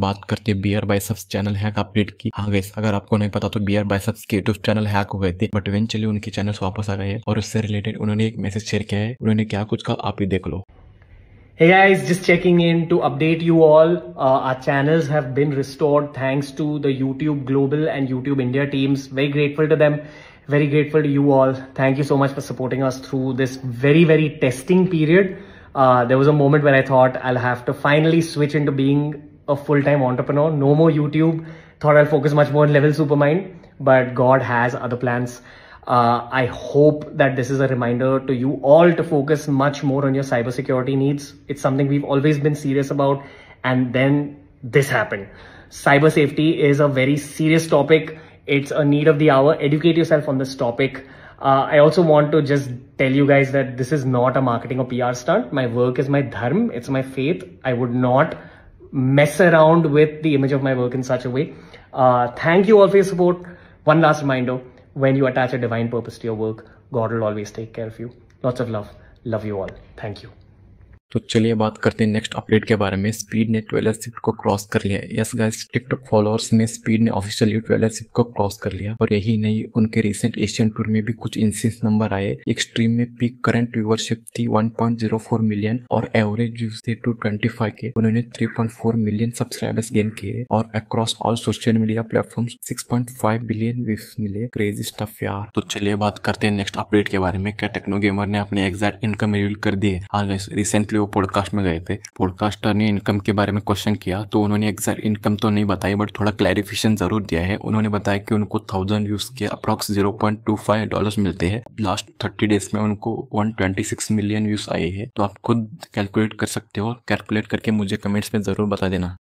बात करते हैं Beer Biceps channel hack update की हाँ गई अगर आपको नहीं पता तो बियर बाइसप्स के यूट्यूब चैनल हैक हो गए थे बट वेंचुअली उनके चैनल वापस आ गए हैं और उससे रिलेटेड उन्होंने एक मैसेज शेयर किया है उन्होंने क्या कुछ कहा आप ही देख लो Hey guys, just checking in to update you all. Uh, our channels have been restored thanks to the YouTube Global and YouTube India teams. Very grateful to them. Very grateful to you all. Thank you so much for supporting us through this very, very testing period. Uh, there was a moment when I thought I'll have to finally switch into being a full-time entrepreneur, no more YouTube. Thought I'll focus much more on Level Supermind, but God has other plans. Uh, I hope that this is a reminder to you all to focus much more on your cybersecurity needs. It's something we've always been serious about. And then this happened. Cyber safety is a very serious topic. It's a need of the hour. Educate yourself on this topic. Uh, I also want to just tell you guys that this is not a marketing or PR stunt. My work is my dharma. It's my faith. I would not mess around with the image of my work in such a way. Uh, thank you all for your support. One last reminder, when you attach a divine purpose to your work, God will always take care of you. Lots of love. Love you all. Thank you. तो चलिए बात करते हैं next update के बारे में speed ने ट्वेलर Swift को क्रॉस कर लिया यस गाइस टिकटॉक फॉलोअर्स ने स्पीड ने ऑफिशियली ट्वेलर शिफ्ट को क्रॉस कर लिया और यही नहीं उनके रिसेंट एशियन टूर में भी कुछ इंसिस नंबर आए एक स्ट्रीम में पीक करंट व्यूवरशिप थी 1.04 मिलियन और एवरेज व्यूज थे टू ट्वेंटी के उन्होंने थ्री मिलियन सब्सक्राइबर्स गेन किए और across all social media platform six billion views मिले क्रेजी स्टफ यार तो चलिए बात करते हैं नेक्स्ट अपडेट के बारे में क्या टेक्नो गेमर ने अपने एग्जैक्ट इनकम रिव्यूल कर दिए है रिसेंटली हाँ वो पॉडकास्ट में गए थे पॉडकास्टर ने इनकम के बारे में क्वेश्चन किया तो उन्होंने एग्जैक्ट इनकम तो नहीं बताई बट थोड़ा क्लैरिफिकेशन ज़रूर दिया है उन्होंने बताया कि उनको थाउजेंड व्यूज़ के approx zero point two five dollar मिलते हैं लास्ट थर्टी डेज में उनको one twenty six million views आए हैं तो आप खुद कैलकुलेट कर सकते हो कैलकुलेट करके मुझे कमेंट्स में ज़रूर बता देना